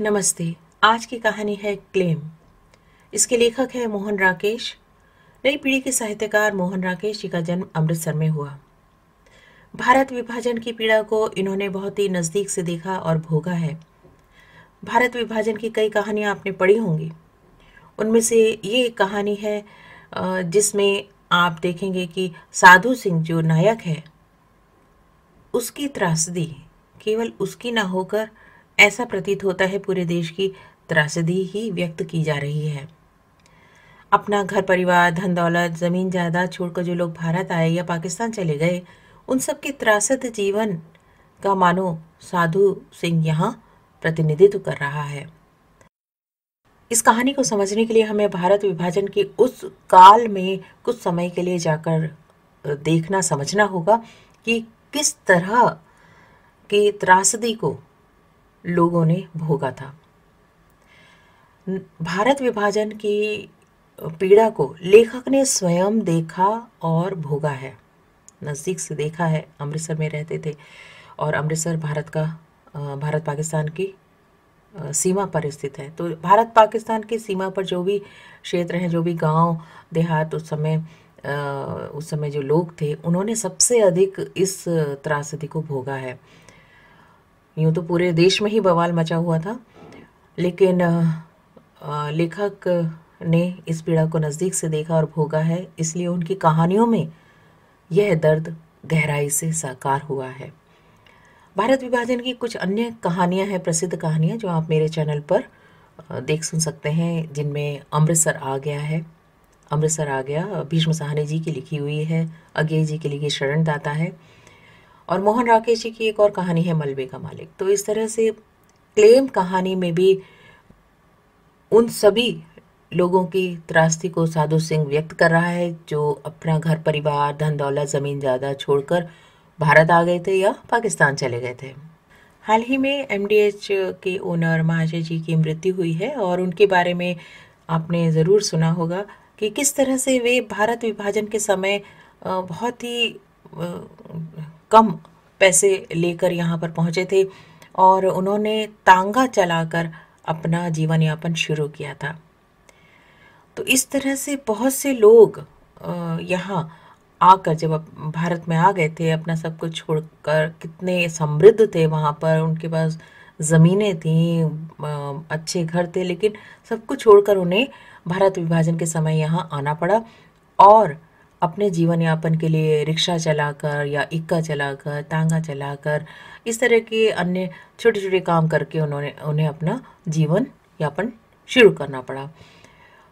नमस्ते आज की कहानी है क्लेम इसके लेखक है मोहन राकेश नई पीढ़ी के साहित्यकार मोहन राकेश जी का जन्म अमृतसर में हुआ भारत विभाजन की पीड़ा को इन्होंने बहुत ही नज़दीक से देखा और भोगा है भारत विभाजन की कई कहानियाँ आपने पढ़ी होंगी उनमें से ये एक कहानी है जिसमें आप देखेंगे कि साधु सिंह जो नायक है उसकी त्रासदी केवल उसकी ना होकर ऐसा प्रतीत होता है पूरे देश की त्रासदी ही व्यक्त की जा रही है अपना घर परिवार धन दौलत ज़मीन जायदाद छोड़कर जो लोग भारत आए या पाकिस्तान चले गए उन सब के त्रासद जीवन का मानो साधु सिंह यहाँ प्रतिनिधित्व कर रहा है इस कहानी को समझने के लिए हमें भारत विभाजन के उस काल में कुछ समय के लिए जाकर देखना समझना होगा कि किस तरह की त्रासदी को लोगों ने भोगा था भारत विभाजन की पीड़ा को लेखक ने स्वयं देखा और भोगा है नज़दीक से देखा है अमृतसर में रहते थे और अमृतसर भारत का भारत पाकिस्तान की सीमा पर स्थित है तो भारत पाकिस्तान की सीमा पर जो भी क्षेत्र हैं जो भी गांव देहात उस समय उस समय जो लोग थे उन्होंने सबसे अधिक इस त्रासदी को भोगा है यूँ तो पूरे देश में ही बवाल मचा हुआ था लेकिन लेखक ने इस पीड़ा को नज़दीक से देखा और भोगा है इसलिए उनकी कहानियों में यह दर्द गहराई से साकार हुआ है भारत विभाजन की कुछ अन्य कहानियां हैं प्रसिद्ध कहानियां जो आप मेरे चैनल पर देख सुन सकते हैं जिनमें अमृतसर आ गया है अमृतसर आ गया भीष्म साहनी जी की लिखी हुई है अज्ञे जी के लिखी शरण दाता है और मोहन राकेश जी की एक और कहानी है मलबे का मालिक तो इस तरह से क्लेम कहानी में भी उन सभी लोगों की त्रास्ती को साधु सिंह व्यक्त कर रहा है जो अपना घर परिवार धन दौलत ज़मीन ज़्यादा छोड़कर भारत आ गए थे या पाकिस्तान चले गए थे हाल ही में एम के ओनर महाजय जी की मृत्यु हुई है और उनके बारे में आपने ज़रूर सुना होगा कि किस तरह से वे भारत विभाजन के समय बहुत ही कम पैसे लेकर यहाँ पर पहुँचे थे और उन्होंने तांगा चलाकर अपना जीवन यापन शुरू किया था तो इस तरह से बहुत से लोग यहाँ आकर जब भारत में आ गए थे अपना सब कुछ छोड़कर कितने समृद्ध थे वहाँ पर उनके पास ज़मीनें थी अच्छे घर थे लेकिन सब कुछ छोड़कर उन्हें भारत विभाजन के समय यहाँ आना पड़ा और अपने जीवन यापन के लिए रिक्शा चलाकर या इक्का चलाकर तांगा चलाकर इस तरह के अन्य छोटे छोटे काम करके उन्होंने उन्हें अपना जीवन यापन शुरू करना पड़ा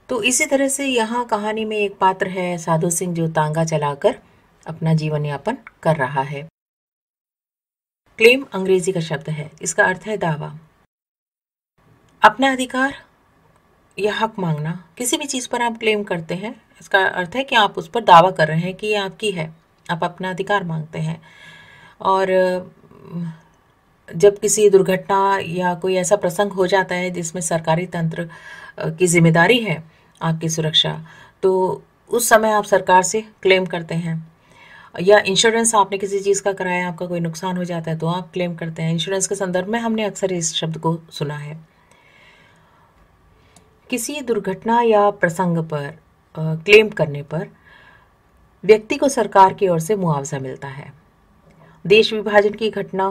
तो इसी तरह से यहाँ कहानी में एक पात्र है साधु सिंह जो तांगा चलाकर अपना जीवन यापन कर रहा है क्लेम अंग्रेजी का शब्द है इसका अर्थ है दावा अपना अधिकार या हक मांगना किसी भी चीज़ पर आप क्लेम करते हैं इसका अर्थ है कि आप उस पर दावा कर रहे हैं कि ये आपकी है आप अपना अधिकार मांगते हैं और जब किसी दुर्घटना या कोई ऐसा प्रसंग हो जाता है जिसमें सरकारी तंत्र की जिम्मेदारी है आपकी सुरक्षा तो उस समय आप सरकार से क्लेम करते हैं या इंश्योरेंस आपने किसी चीज़ का कराया आपका कोई नुकसान हो जाता है तो आप क्लेम करते हैं इंश्योरेंस के संदर्भ में हमने अक्सर इस शब्द को सुना है किसी दुर्घटना या प्रसंग पर क्लेम करने पर व्यक्ति को सरकार की ओर से मुआवजा मिलता है देश विभाजन की घटना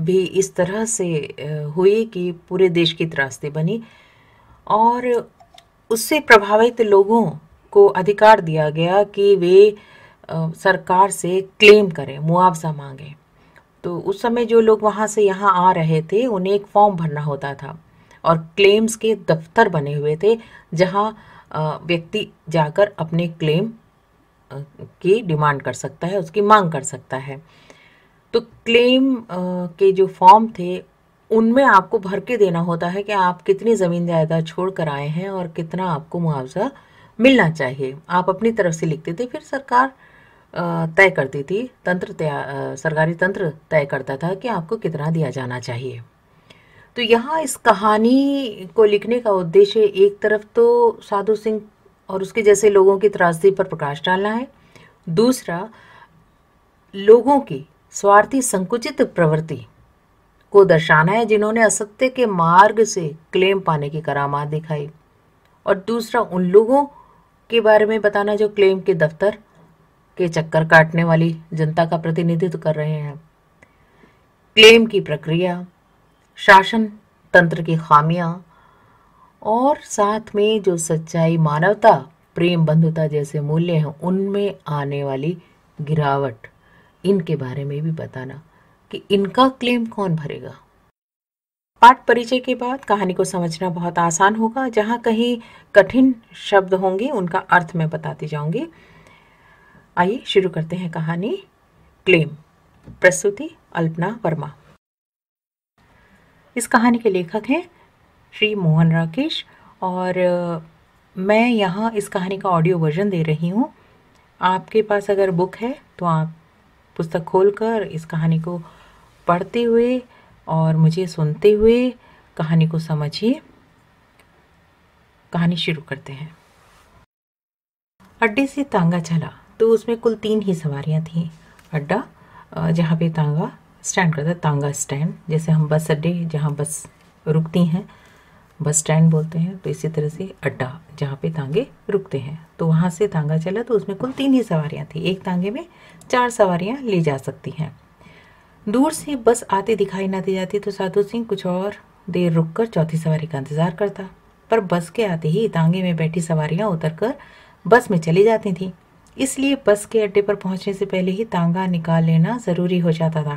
भी इस तरह से हुई कि पूरे देश की त्रासदी बनी और उससे प्रभावित लोगों को अधिकार दिया गया कि वे सरकार से क्लेम करें मुआवजा मांगें तो उस समय जो लोग वहाँ से यहाँ आ रहे थे उन्हें एक फॉर्म भरना होता था और क्लेम्स के दफ्तर बने हुए थे जहाँ व्यक्ति जाकर अपने क्लेम की डिमांड कर सकता है उसकी मांग कर सकता है तो क्लेम के जो फॉर्म थे उनमें आपको भर के देना होता है कि आप कितनी ज़मीन जायदाद छोड़ कर आए हैं और कितना आपको मुआवजा मिलना चाहिए आप अपनी तरफ से लिखते थे फिर सरकार तय करती थी तंत्र सरकारी तंत्र तय करता था कि आपको कितना दिया जाना चाहिए तो यहाँ इस कहानी को लिखने का उद्देश्य एक तरफ तो साधु सिंह और उसके जैसे लोगों की त्रासदी पर प्रकाश डालना है दूसरा लोगों की स्वार्थी संकुचित प्रवृत्ति को दर्शाना है जिन्होंने असत्य के मार्ग से क्लेम पाने की करामात दिखाई और दूसरा उन लोगों के बारे में बताना जो क्लेम के दफ्तर के चक्कर काटने वाली जनता का प्रतिनिधित्व कर रहे हैं क्लेम की प्रक्रिया शासन तंत्र की खामियां और साथ में जो सच्चाई मानवता प्रेम बंधुता जैसे मूल्य हैं उनमें आने वाली गिरावट इनके बारे में भी बताना कि इनका क्लेम कौन भरेगा पाठ परिचय के बाद कहानी को समझना बहुत आसान होगा जहाँ कहीं कठिन शब्द होंगे उनका अर्थ मैं बताती जाऊंगी आइए शुरू करते हैं कहानी क्लेम प्रस्तुति अल्पना वर्मा इस कहानी के लेखक हैं श्री मोहन राकेश और मैं यहाँ इस कहानी का ऑडियो वर्जन दे रही हूँ आपके पास अगर बुक है तो आप पुस्तक खोल कर इस कहानी को पढ़ते हुए और मुझे सुनते हुए कहानी को समझिए कहानी शुरू करते हैं अड्डे से तांगा चला तो उसमें कुल तीन ही सवारियाँ थीं अड्डा जहाँ पे तांगा स्टैंड करता है तांगा स्टैंड जैसे हम बस अड्डे जहाँ बस रुकती हैं बस स्टैंड बोलते हैं तो इसी तरह से अड्डा जहाँ पे तांगे रुकते हैं तो वहाँ से तांगा चला तो उसमें कुल तीन ही सवारियाँ थी एक तांगे में चार सवारियाँ ली जा सकती हैं दूर से बस आते दिखाई ना दी जाती तो साधु सिंह कुछ और देर रुककर चौथी सवारी का इंतज़ार करता पर बस के आते ही तांगे में बैठी सवारियाँ उतरकर बस में चली जाती थीं इसलिए बस के अड्डे पर पहुँचने से पहले ही तांगा निकाल लेना ज़रूरी हो जाता था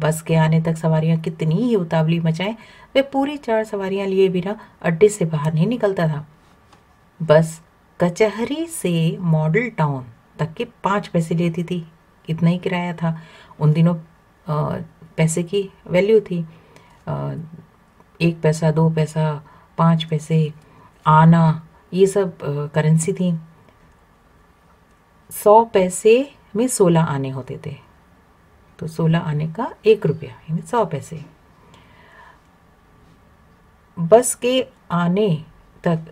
बस के आने तक सवारियां कितनी ही उतावली मचाएं वे पूरी चार सवारियां लिए बिना अड्डे से बाहर नहीं निकलता था बस कचहरी से मॉडल टाउन तक के पाँच पैसे लेती थी इतना ही किराया था उन दिनों पैसे की वैल्यू थी एक पैसा दो पैसा पाँच पैसे आना ये सब करेंसी थी सौ पैसे में सोलह आने होते थे तो सोलह आने का एक रुपया यानी सौ पैसे बस के आने तक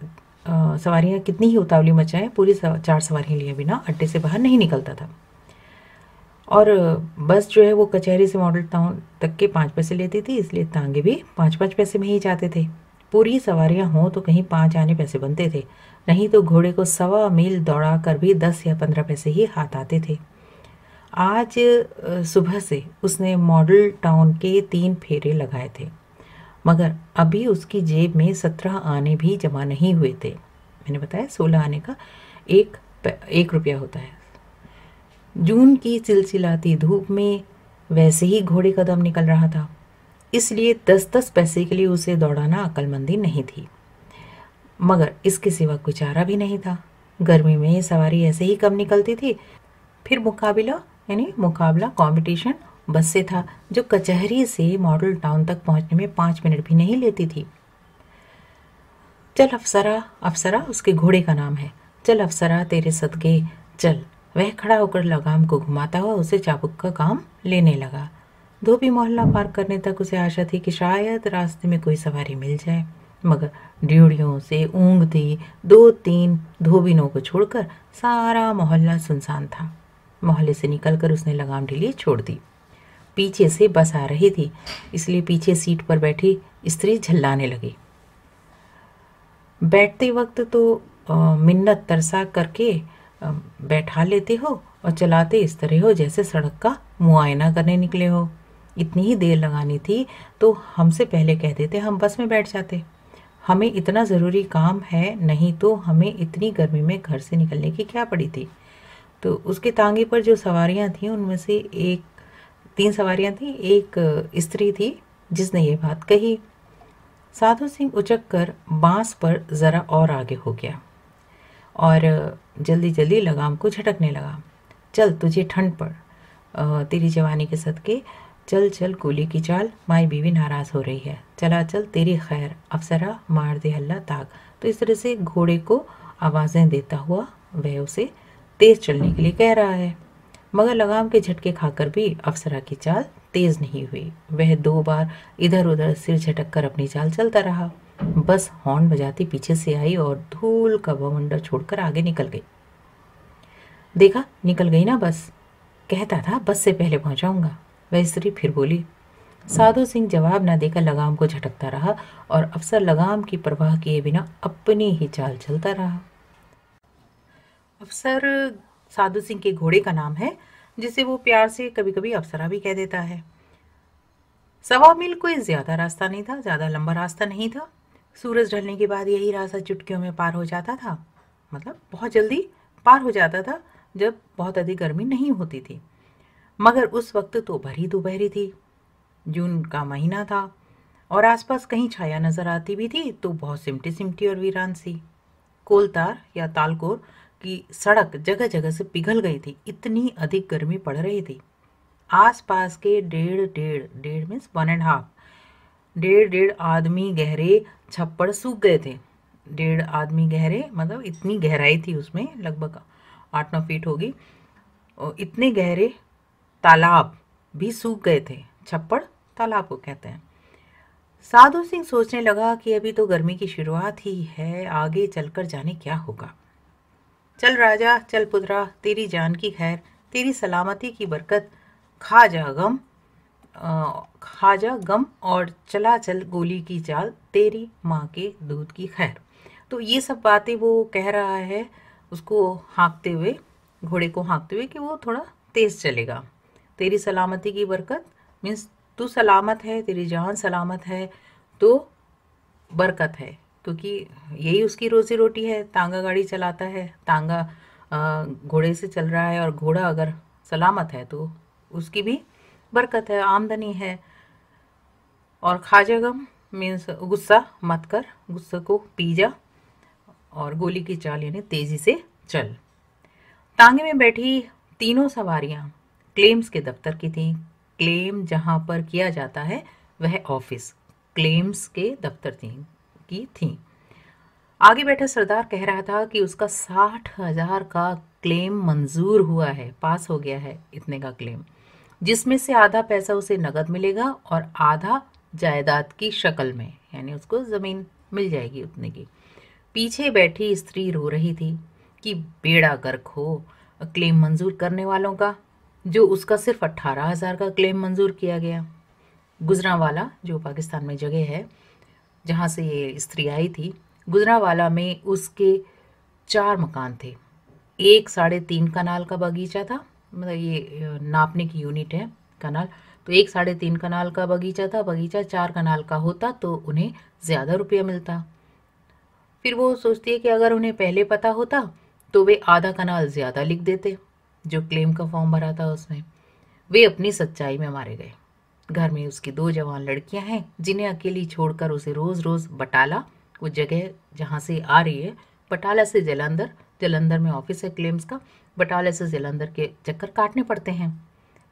सवारियाँ कितनी ही उतावली मचाएं पूरी सवा, चार सवारियाँ लिए बिना अड्डे से बाहर नहीं निकलता था और बस जो है वो कचहरी से मॉडल टाउन तक के पाँच पैसे लेती थी इसलिए तांगे भी पाँच पाँच पैसे में ही जाते थे पूरी सवारियाँ हों तो कहीं पाँच आने पैसे बनते थे नहीं तो घोड़े को सवा मील दौड़ा कर भी दस या पंद्रह पैसे ही हाथ आते थे आज सुबह से उसने मॉडल टाउन के तीन फेरे लगाए थे मगर अभी उसकी जेब में सत्रह आने भी जमा नहीं हुए थे मैंने बताया सोलह आने का एक एक रुपया होता है जून की सिलसिलाती धूप में वैसे ही घोड़े कदम निकल रहा था इसलिए दस दस पैसे के लिए उसे दौड़ाना अक्लमंदी नहीं थी मगर इसके सिवा कुछ आरा भी नहीं था गर्मी में सवारी ऐसे ही कम निकलती थी फिर मुकाबला यानी मुकाबला कंपटीशन बस से था जो कचहरी से मॉडल टाउन तक पहुंचने में पाँच मिनट भी नहीं लेती थी चल अफसरा अफसरा उसके घोड़े का नाम है चल अफसरा तेरे सदके चल वह खड़ा होकर लगाम को घुमाता हुआ उसे चाबुक का काम लेने लगा धोबी मोहल्ला पार करने तक उसे आशा थी कि शायद रास्ते में कोई सवारी मिल जाए मगर ड्यूड़ियों से ऊँग दो तीन धोबिनों को छोड़कर सारा मोहल्ला सुनसान था मोहल्ले से निकलकर उसने लगाम ढीली छोड़ दी पीछे से बस आ रही थी इसलिए पीछे सीट पर बैठी स्त्री झल्लाने लगी बैठते वक्त तो मिन्नत तरसा करके बैठा लेते हो और चलाते इस तरह हो जैसे सड़क का मुआयना करने निकले हो इतनी ही देर लगानी थी तो हमसे पहले कह देते हम बस में बैठ जाते हमें इतना ज़रूरी काम है नहीं तो हमें इतनी गर्मी में घर से निकलने की क्या पड़ी थी तो उसके तांगे पर जो सवारियां थीं उनमें से एक तीन सवारियां थीं एक स्त्री थी जिसने ये बात कही साधु सिंह उचक कर बांस पर ज़रा और आगे हो गया और जल्दी जल्दी लगाम को झटकने लगा चल तुझे ठंड पड़ तेरी जवानी के सदके चल चल कूली की चाल माई बीवी नाराज़ हो रही है चला चल तेरी खैर अफसरा मार दे अल्लाह ताक तो इस तरह से घोड़े को आवाज़ें देता हुआ वह उसे तेज चलने के लिए कह रहा है मगर लगाम के झटके खाकर भी अफसरा की चाल तेज नहीं हुई वह दो बार इधर उधर सिर झटक कर अपनी चाल चलता रहा बस हॉर्न बजाती पीछे से आई और धूल का बवंडर छोड़कर आगे निकल गई देखा निकल गई ना बस कहता था बस से पहले पहुंचाऊंगा वह स्त्री फिर बोली साधु सिंह जवाब ना देकर लगाम को झटकता रहा और अफसर लगाम की परवाह किए बिना अपनी ही चाल चलता रहा अफसर साधु सिंह के घोड़े का नाम है जिसे वो प्यार से कभी कभी अफसरा भी कह देता है सवा मील कोई ज़्यादा रास्ता नहीं था ज़्यादा लंबा रास्ता नहीं था सूरज ढलने के बाद यही रास्ता चुटकियों में पार हो जाता था मतलब बहुत जल्दी पार हो जाता था जब बहुत अधिक गर्मी नहीं होती थी मगर उस वक्त तो भरी दोपहरी थी जून का महीना था और आसपास कहीं छाया नज़र आती भी थी तो बहुत सिमटी सिमटी और वीरान सी कोलतार या तालकोर की सड़क जगह जगह से पिघल गई थी इतनी अधिक गर्मी पड़ रही थी आसपास के डेढ़ डेढ़ डेढ़ मीन्स वन एंड हाफ डेढ़ डेढ़ आदमी गहरे छप्पड़ सूख गए थे डेढ़ आदमी गहरे मतलब इतनी गहराई थी उसमें लगभग आठ नौ फीट होगी और इतने गहरे तालाब भी सूख गए थे छप्पड़ तालाब को कहते हैं साधु सिंह सोचने लगा कि अभी तो गर्मी की शुरुआत ही है आगे चलकर जाने क्या होगा चल राजा चल पुदरा तेरी जान की खैर तेरी सलामती की बरकत खा जा गम खा जा गम और चला चल गोली की चाल तेरी माँ के दूध की खैर तो ये सब बातें वो कह रहा है उसको हाँकते हुए घोड़े को हाँकते हुए कि वो थोड़ा तेज़ चलेगा तेरी सलामती की बरकत मीन्स तू सलामत है तेरी जान सलामत है तो बरकत है क्योंकि यही उसकी रोज़ी रोटी है तांगा गाड़ी चलाता है तांगा घोड़े से चल रहा है और घोड़ा अगर सलामत है तो उसकी भी बरकत है आमदनी है और गम मीन्स गुस्सा मत कर गुस्सा को पी जा और गोली की चाल यानी तेज़ी से चल तांगे में बैठी तीनों सवारियां क्लेम्स के दफ्तर की थीं क्लेम जहां पर किया जाता है वह ऑफिस क्लेम्स के दफ्तर थी की थी आगे बैठा सरदार कह रहा था कि उसका साठ हजार का क्लेम मंजूर हुआ है पास हो गया है इतने का क्लेम जिसमें से आधा पैसा उसे नगद मिलेगा और आधा जायदाद की शक्ल में यानी उसको ज़मीन मिल जाएगी उतने की पीछे बैठी स्त्री रो रही थी कि बेड़ा गर्क हो क्लेम मंजूर करने वालों का जो उसका सिर्फ अट्ठारह हज़ार का क्लेम मंजूर किया गया गुजरा वाला जो पाकिस्तान में जगह है जहाँ से ये स्त्री आई थी गुजरावाला में उसके चार मकान थे एक साढ़े तीन कनाल का बगीचा था मतलब ये नापने की यूनिट है कनाल तो एक साढ़े तीन कनाल का बगीचा था बगीचा चार कनाल का होता तो उन्हें ज़्यादा रुपया मिलता फिर वो सोचती है कि अगर उन्हें पहले पता होता तो वे आधा कनाल ज़्यादा लिख देते जो क्लेम का फॉर्म भरा था उसमें वे अपनी सच्चाई में मारे गए घर में उसकी दो जवान लड़कियां हैं जिन्हें अकेली छोड़कर उसे रोज़ रोज़ बटाला वो जगह जहाँ से आ रही है बटाला से जलंधर जलंधर में ऑफिस है क्लेम्स का बटाला से जलंधर के चक्कर काटने पड़ते हैं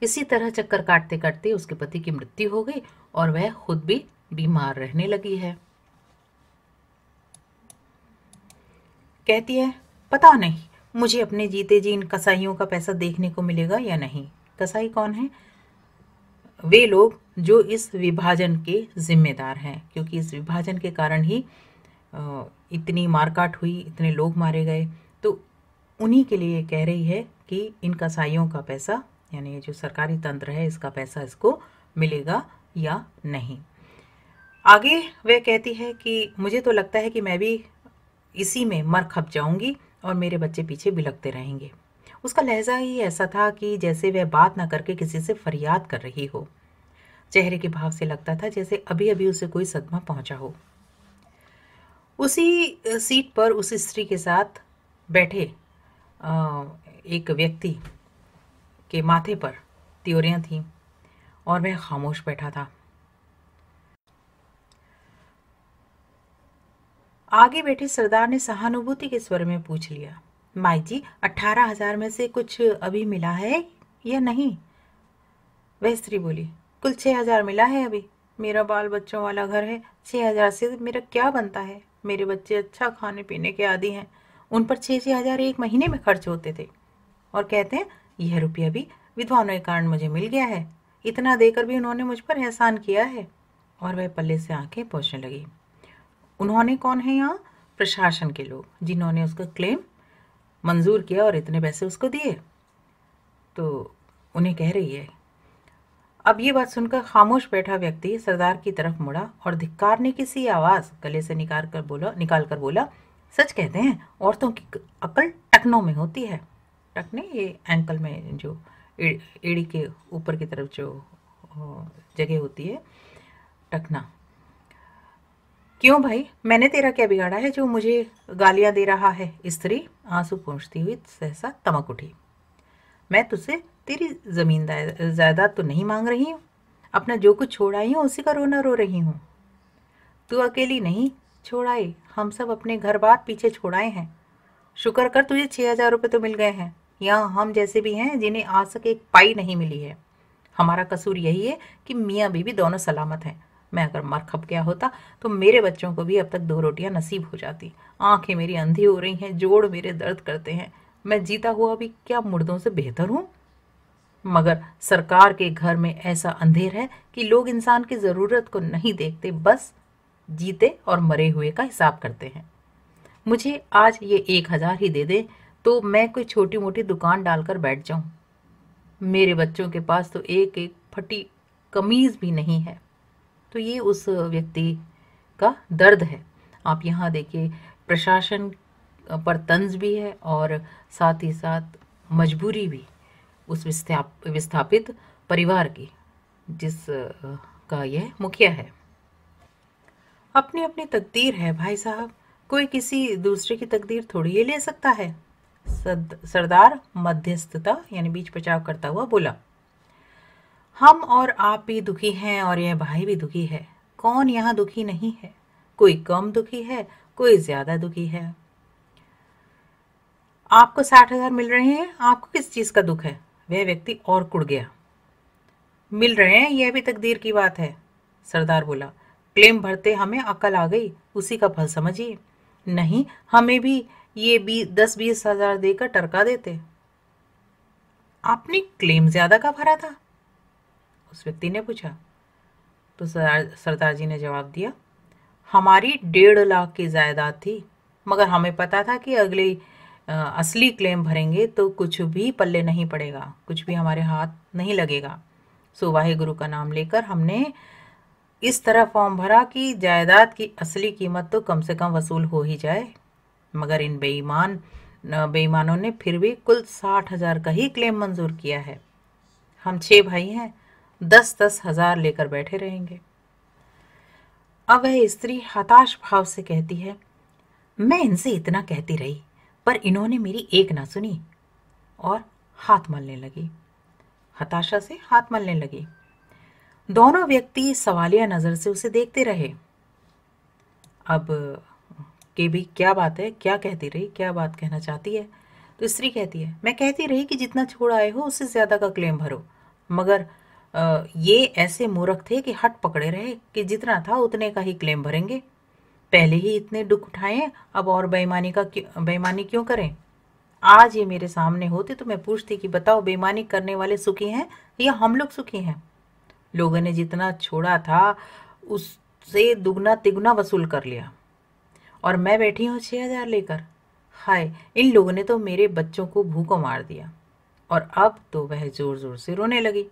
इसी तरह चक्कर काटते काटते उसके पति की मृत्यु हो गई और वह खुद भी बीमार रहने लगी है कहती है पता नहीं मुझे अपने जीते जी इन कसाईयों का पैसा देखने को मिलेगा या नहीं कसाई कौन है वे लोग जो इस विभाजन के जिम्मेदार हैं क्योंकि इस विभाजन के कारण ही इतनी मारकाट हुई इतने लोग मारे गए तो उन्हीं के लिए कह रही है कि इन कसाईयों का पैसा यानी जो सरकारी तंत्र है इसका पैसा इसको मिलेगा या नहीं आगे वह कहती है कि मुझे तो लगता है कि मैं भी इसी में मर खप जाऊंगी और मेरे बच्चे पीछे बिलकते रहेंगे उसका लहजा ही ऐसा था कि जैसे वह बात ना करके किसी से फरियाद कर रही हो चेहरे के भाव से लगता था जैसे अभी अभी उसे कोई सदमा पहुंचा हो उसी सीट पर उस स्त्री के साथ बैठे एक व्यक्ति के माथे पर त्योरियाँ थीं और वह खामोश बैठा था आगे बैठे सरदार ने सहानुभूति के स्वर में पूछ लिया माई जी अट्ठारह हजार में से कुछ अभी मिला है या नहीं वह स्त्री बोली कुल छः हजार मिला है अभी मेरा बाल बच्चों वाला घर है छः हजार से मेरा क्या बनता है मेरे बच्चे अच्छा खाने पीने के आदि हैं उन पर छः छः हजार एक महीने में खर्च होते थे और कहते हैं यह रुपया भी विद्वानों के कारण मुझे मिल गया है इतना देकर भी उन्होंने मुझ पर एहसान किया है और वह पल्ले से आंखें पहुँचने लगी उन्होंने कौन है यहाँ प्रशासन के लोग जिन्होंने उसका क्लेम मंजूर किया और इतने पैसे उसको दिए तो उन्हें कह रही है अब ये बात सुनकर खामोश बैठा व्यक्ति सरदार की तरफ मुड़ा और धिक्कार ने किसी आवाज़ गले से निकाल कर बोला निकाल कर बोला सच कहते हैं औरतों की अकल टकनों में होती है टकने ये एंकल में जो एड़ी के ऊपर की तरफ जो जगह होती है टकना क्यों भाई मैंने तेरा क्या बिगाड़ा है जो मुझे गालियां दे रहा है स्त्री आंसू पहुंचती हुई सहसा तमक उठी मैं तुझसे तेरी ज़मीन जायदाद तो नहीं मांग रही हूँ अपना जो कुछ छोड़ आई हूँ उसी का रोना रो रही हूँ तू अकेली नहीं छोड़ाए हम सब अपने घर बार पीछे छोड़ाए हैं शुक्र कर तुझे छः हज़ार रुपये तो मिल गए हैं यहाँ हम जैसे भी हैं जिन्हें आज तक एक पाई नहीं मिली है हमारा कसूर यही है कि मियाँ बीबी दोनों सलामत हैं मैं अगर मर खप गया होता तो मेरे बच्चों को भी अब तक दो रोटियां नसीब हो जाती आंखें मेरी अंधी हो रही हैं जोड़ मेरे दर्द करते हैं मैं जीता हुआ भी क्या मुर्दों से बेहतर हूँ मगर सरकार के घर में ऐसा अंधेर है कि लोग इंसान की ज़रूरत को नहीं देखते बस जीते और मरे हुए का हिसाब करते हैं मुझे आज ये एक हज़ार ही दे दे तो मैं कोई छोटी मोटी दुकान डालकर बैठ जाऊं मेरे बच्चों के पास तो एक एक फटी कमीज़ भी नहीं है तो ये उस व्यक्ति का दर्द है आप यहाँ देखिए प्रशासन पर तंज भी है और साथ ही साथ मजबूरी भी उस विस्थाप विस्थापित परिवार की जिस का यह मुखिया है अपनी अपनी तकदीर है भाई साहब कोई किसी दूसरे की तकदीर थोड़ी ही ले सकता है सरदार मध्यस्थता यानी बीच बचाव करता हुआ बोला हम और आप भी दुखी हैं और यह भाई भी दुखी है कौन यहां दुखी नहीं है कोई कम दुखी है कोई ज्यादा दुखी है आपको साठ हजार मिल रहे हैं आपको किस चीज का दुख है वह व्यक्ति और कुड़ गया मिल रहे हैं यह भी तकदीर की बात है सरदार बोला क्लेम भरते हमें अकल आ गई उसी का फल समझिए नहीं हमें भी ये भी दस बीस हजार देकर टरका देते आपने क्लेम ज्यादा का भरा था उस व्यक्ति ने पूछा तो सरदार जी ने जवाब दिया हमारी डेढ़ लाख की जायदाद थी मगर हमें पता था कि अगले असली क्लेम भरेंगे तो कुछ भी पल्ले नहीं पड़ेगा कुछ भी हमारे हाथ नहीं लगेगा सो वाहे गुरु का नाम लेकर हमने इस तरह फॉर्म भरा कि जायदाद की असली कीमत तो कम से कम वसूल हो ही जाए मगर इन बेईमान बेईमानों ने फिर भी कुल साठ हज़ार का ही क्लेम मंजूर किया है हम छः भाई हैं दस दस हजार लेकर बैठे रहेंगे अब वह स्त्री हताश भाव से कहती है मैं इनसे इतना कहती रही पर इन्होंने मेरी एक ना सुनी और हाथ मलने लगी हताशा से हाथ मलने लगी दोनों व्यक्ति सवालिया नज़र से उसे देखते रहे अब के भी क्या बात है क्या कहती रही क्या बात कहना चाहती है तो स्त्री कहती है मैं कहती रही कि जितना छोड़ आए हो उससे ज़्यादा का क्लेम भरो मगर ये ऐसे मूर्ख थे कि हट पकड़े रहे कि जितना था उतने का ही क्लेम भरेंगे पहले ही इतने दुख उठाए अब और बेईमानी का बेईमानी क्यों करें आज ये मेरे सामने होते तो मैं पूछती कि बताओ बेईमानी करने वाले सुखी हैं या हम लोग सुखी हैं लोगों ने जितना छोड़ा था उससे दुगना तिगुना वसूल कर लिया और मैं बैठी हूँ छः हज़ार लेकर हाय इन लोगों ने तो मेरे बच्चों को भूखों मार दिया और अब तो वह ज़ोर ज़ोर से रोने लगी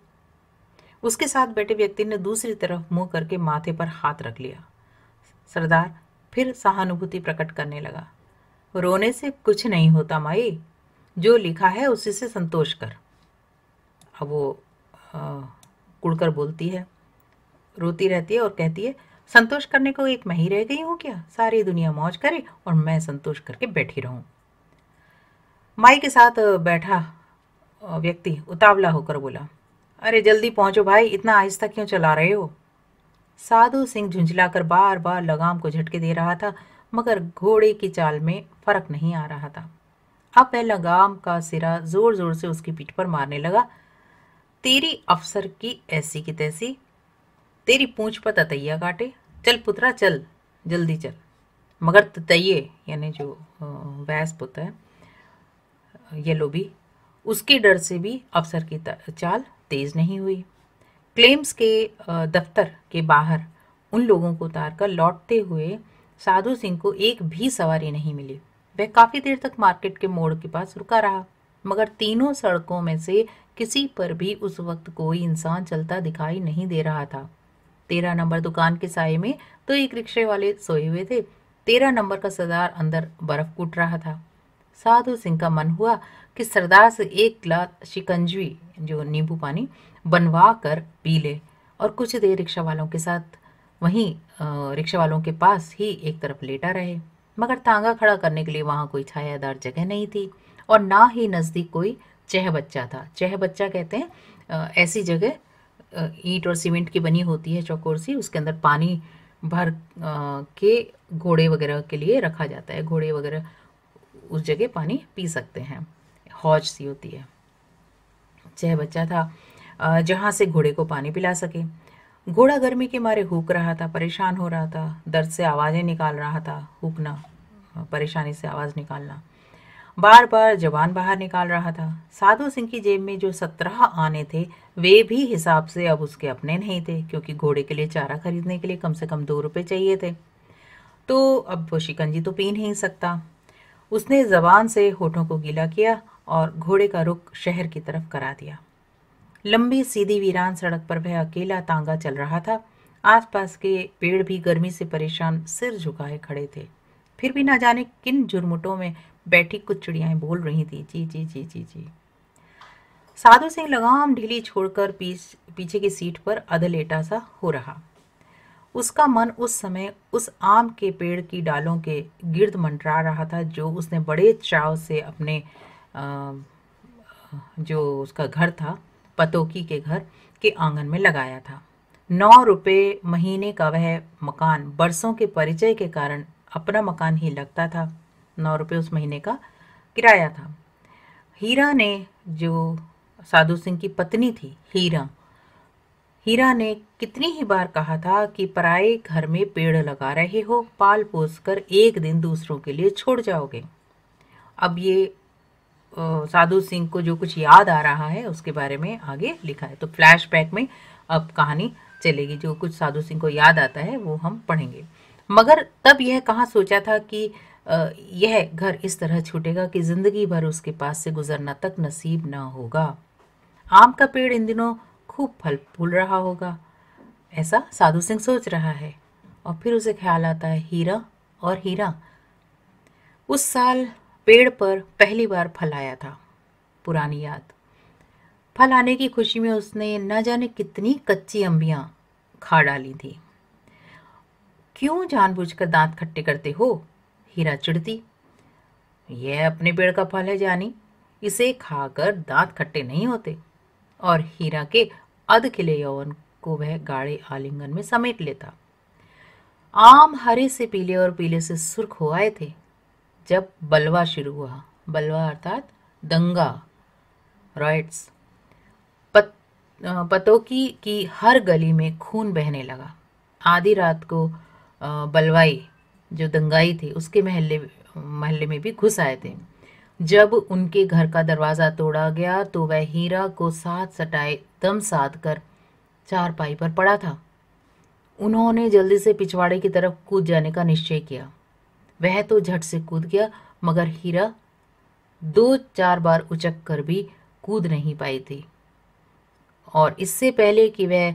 उसके साथ बैठे व्यक्ति ने दूसरी तरफ मुंह करके माथे पर हाथ रख लिया सरदार फिर सहानुभूति प्रकट करने लगा रोने से कुछ नहीं होता माई जो लिखा है उसी से संतोष कर अब वो कुड़कर बोलती है रोती रहती है और कहती है संतोष करने को एक मैं ही रह गई हूँ क्या सारी दुनिया मौज करे और मैं संतोष करके बैठी रहूँ माई के साथ बैठा व्यक्ति उतावला होकर बोला अरे जल्दी पहुंचो भाई इतना आहिस्ता क्यों चला रहे हो साधु सिंह झुंझलाकर बार बार लगाम को झटके दे रहा था मगर घोड़े की चाल में फर्क नहीं आ रहा था अब वह लगाम का सिरा जोर जोर से उसकी पीठ पर मारने लगा तेरी अफसर की ऐसी की तैसी तेरी पूंछ पर ततैया काटे चल पुत्रा चल जल्दी चल मगर ततैये यानी जो वैस पुत्र है ये लोभी उसके डर से भी अफसर की चाल तेज नहीं हुई क्लेम्स के दफ्तर के बाहर उन लोगों को कर लौटते हुए साधु सिंह को एक भी सवारी नहीं मिली वह काफ़ी देर तक मार्केट के मोड़ के पास रुका रहा मगर तीनों सड़कों में से किसी पर भी उस वक्त कोई इंसान चलता दिखाई नहीं दे रहा था तेरह नंबर दुकान के साय में तो एक रिक्शे वाले सोए हुए थे तेरह नंबर का सरदार अंदर बर्फ कूट रहा था साधु सिंह का मन हुआ कि सरदार से एक गिलास शिकंजवी जो नींबू पानी बनवा कर पी ले और कुछ देर रिक्शा वालों के साथ वहीं रिक्शा वालों के पास ही एक तरफ लेटा रहे मगर तांगा खड़ा करने के लिए वहाँ कोई छायादार जगह नहीं थी और ना ही नज़दीक कोई चह बच्चा था चह बच्चा कहते हैं ऐसी जगह ईंट और सीमेंट की बनी होती है चौकोर सी उसके अंदर पानी भर के घोड़े वगैरह के लिए रखा जाता है घोड़े वगैरह उस जगह पानी पी सकते हैं हौज सी होती है चाहे बच्चा था जहाँ से घोड़े को पानी पिला सके घोड़ा गर्मी के मारे हुक रहा था परेशान हो रहा था दर्द से आवाज़ें निकाल रहा था हूकना परेशानी से आवाज़ निकालना बार बार जवान बाहर निकाल रहा था साधु सिंह की जेब में जो सत्रह आने थे वे भी हिसाब से अब उसके अपने नहीं थे क्योंकि घोड़े के लिए चारा खरीदने के लिए कम से कम दो रुपये चाहिए थे तो अब वो शिकंजी तो पी नहीं सकता उसने जबान से होठों को गीला किया और घोड़े का रुख शहर की तरफ करा दिया लंबी सीधी वीरान सड़क पर वह अकेला तांगा चल रहा था आसपास के पेड़ भी गर्मी से परेशान सिर झुकाए खड़े थे फिर भी ना जाने किन जुर्मुटों में बैठी कुछ चिड़ियाएं बोल रही थी जी जी जी जी जी साधु सिंह लगाम ढीली छोड़कर पीछे की सीट पर अधलेटा सा हो रहा उसका मन उस समय उस आम के पेड़ की डालों के गिर्द मंडरा रहा था जो उसने बड़े चाव से अपने जो उसका घर था पतोकी के घर के आंगन में लगाया था नौ रुपये महीने का वह मकान बरसों के परिचय के कारण अपना मकान ही लगता था नौ रुपये उस महीने का किराया था हीरा ने जो साधु सिंह की पत्नी थी हीरा हीरा ने कितनी ही बार कहा था कि पराए घर में पेड़ लगा रहे हो पाल पोस कर एक दिन दूसरों के लिए छोड़ जाओगे अब ये साधु सिंह को जो कुछ याद आ रहा है उसके बारे में आगे लिखा है तो फ्लैशबैक में अब कहानी चलेगी जो कुछ साधु सिंह को याद आता है वो हम पढ़ेंगे मगर तब यह कहाँ सोचा था कि यह घर इस तरह छूटेगा कि जिंदगी भर उसके पास से गुजरना तक नसीब ना होगा आम का पेड़ इन दिनों खूब फल फूल रहा होगा ऐसा साधु सिंह सोच रहा है और फिर उसे ख्याल आता है हीरा और हीरा उस साल पेड़ पर पहली बार फल आया था पुरानी याद फल आने की खुशी में उसने न जाने कितनी कच्ची अम्बियाँ खा डाली थी क्यों जानबूझकर दांत खट्टे करते हो हीरा चिड़ती यह अपने पेड़ का फल है जानी इसे खाकर दांत खट्टे नहीं होते और हीरा के अध खिले यौवन को वह गाढ़े आलिंगन में समेट लेता आम हरे से पीले और पीले से सुर्ख हो आए थे जब बलवा शुरू हुआ बलवा अर्थात दंगा रॉयट्स पत, पतोकी की हर गली में खून बहने लगा आधी रात को बलवाई जो दंगाई थी उसके महल्ले महल्ले में भी घुस आए थे जब उनके घर का दरवाज़ा तोड़ा गया तो वह हीरा को साथ सटाए दम साध कर चारपाई पर पड़ा था उन्होंने जल्दी से पिछवाड़े की तरफ कूद जाने का निश्चय किया वह तो झट से कूद गया मगर हीरा दो चार बार उचक कर भी कूद नहीं पाई थी और इससे पहले कि वह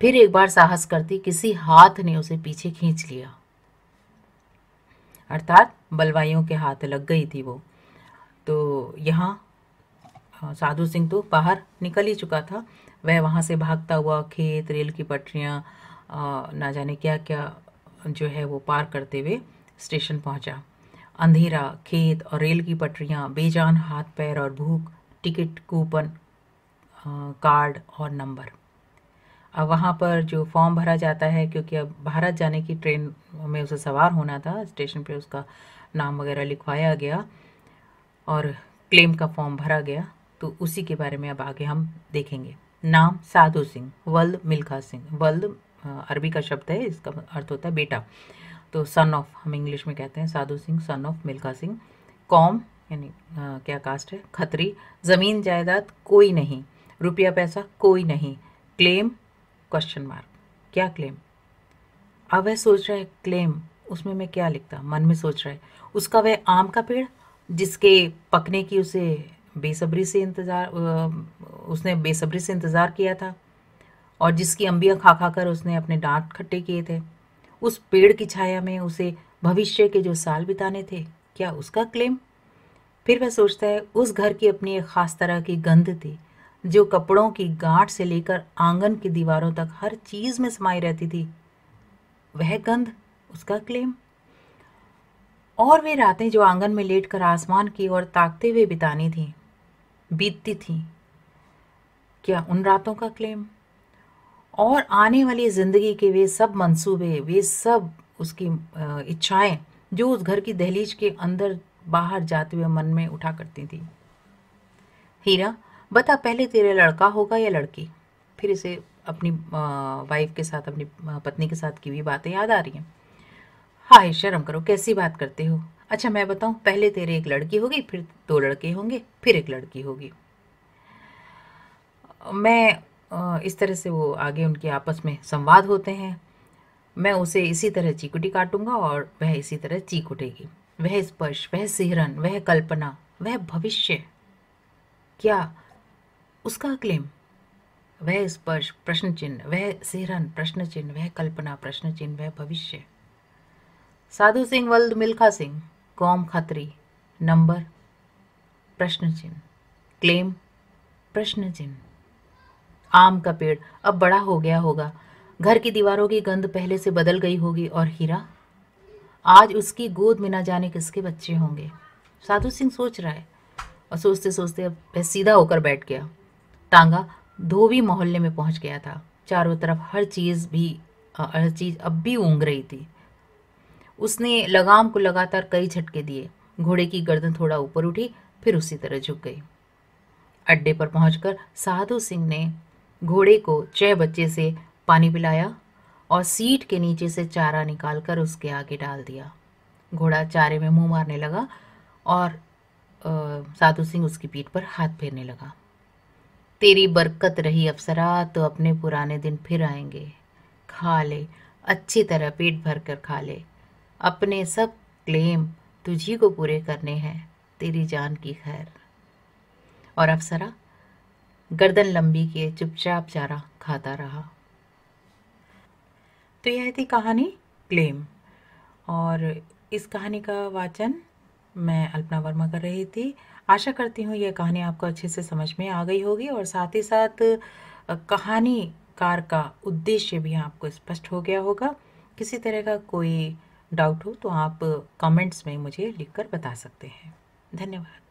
फिर एक बार साहस करती किसी हाथ ने उसे पीछे खींच लिया अर्थात बलवाइयों के हाथ लग गई थी वो तो यहाँ हाँ, साधु सिंह तो बाहर निकल ही चुका था वह वहाँ से भागता हुआ खेत रेल की पटरियाँ ना जाने क्या क्या जो है वो पार करते हुए स्टेशन पहुँचा अंधेरा खेत और रेल की पटरियाँ बेजान हाथ पैर और भूख टिकट कूपन कार्ड और नंबर अब वहाँ पर जो फॉर्म भरा जाता है क्योंकि अब भारत जाने की ट्रेन में उसे सवार होना था स्टेशन पे उसका नाम वगैरह लिखवाया गया और क्लेम का फॉर्म भरा गया तो उसी के बारे में अब आगे हम देखेंगे नाम साधु सिंह वल्द मिल्खा सिंह वल्द अरबी का शब्द है इसका अर्थ होता है बेटा तो सन ऑफ हम इंग्लिश में कहते हैं साधु सिंह सन ऑफ मिल्खा सिंह कौम यानी क्या कास्ट है खतरी ज़मीन जायदाद कोई नहीं रुपया पैसा कोई नहीं क्लेम क्वेश्चन मार्क क्या क्लेम अब वह सोच रहा है क्लेम उसमें मैं क्या लिखता मन में सोच रहा है उसका वह आम का पेड़ जिसके पकने की उसे बेसब्री से इंतज़ार उसने बेसब्री से इंतज़ार किया था और जिसकी अंबिया खा खा कर उसने अपने डांट खट्टे किए थे उस पेड़ की छाया में उसे भविष्य के जो साल बिताने थे क्या उसका क्लेम फिर वह सोचता है उस घर की अपनी एक ख़ास तरह की गंध थी जो कपड़ों की गांठ से लेकर आंगन की दीवारों तक हर चीज़ में समाई रहती थी वह गंध उसका क्लेम और वे रातें जो आंगन में लेटकर आसमान की ओर ताकते हुए बितानी थीं बीतती थी क्या उन रातों का क्लेम और आने वाली ज़िंदगी के वे सब मंसूबे वे सब उसकी इच्छाएं जो उस घर की दहलीज के अंदर बाहर जाते हुए मन में उठा करती थी हीरा बता पहले तेरा लड़का होगा या लड़की फिर इसे अपनी वाइफ के साथ अपनी पत्नी के साथ की भी बातें याद आ रही हैं हाय शर्म करो कैसी बात करते हो अच्छा मैं बताऊँ पहले तेरे एक लड़की होगी फिर दो लड़के होंगे फिर एक लड़की होगी मैं इस तरह से वो आगे उनके आपस में संवाद होते हैं मैं उसे इसी तरह चीकुटी काटूंगा और वह इसी तरह चीख उठेगी वह स्पर्श वह सिहरन वह कल्पना वह भविष्य क्या उसका क्लेम वह स्पर्श प्रश्न चिन्ह वह सिहरन प्रश्न चिन्ह वह कल्पना प्रश्न चिन्ह वह भविष्य साधु सिंह वल्द मिल्खा सिंह कॉम खतरी नंबर प्रश्न चिन्ह क्लेम प्रश्न चिन्ह आम का पेड़ अब बड़ा हो गया होगा घर की दीवारों की गंध पहले से बदल गई होगी और हीरा आज उसकी गोद में ना जाने किसके बच्चे होंगे साधु सिंह सोच रहा है और सोचते सोचते अब वह सीधा होकर बैठ गया तांगा धोबी मोहल्ले में पहुंच गया था चारों तरफ हर चीज़ भी हर चीज़ अब भी ऊँग रही थी उसने लगाम को लगातार कई झटके दिए घोड़े की गर्दन थोड़ा ऊपर उठी फिर उसी तरह झुक गई अड्डे पर पहुंचकर साधु सिंह ने घोड़े को छह बच्चे से पानी पिलाया और सीट के नीचे से चारा निकालकर उसके आगे डाल दिया घोड़ा चारे में मुंह मारने लगा और साधु सिंह उसकी पीठ पर हाथ फेरने लगा तेरी बरकत रही अफसरा तो अपने पुराने दिन फिर आएंगे खा ले अच्छी तरह पेट भर कर खा ले अपने सब क्लेम तुझी को पूरे करने हैं तेरी जान की खैर और अफसरा गर्दन लंबी किए चुपचाप चारा खाता रहा तो यह थी कहानी क्लेम और इस कहानी का वाचन मैं अल्पना वर्मा कर रही थी आशा करती हूँ यह कहानी आपको अच्छे से समझ में आ गई होगी और साथ ही साथ कहानी कार का उद्देश्य भी आपको स्पष्ट हो गया होगा किसी तरह का कोई डाउट हो तो आप कमेंट्स में मुझे लिखकर बता सकते हैं धन्यवाद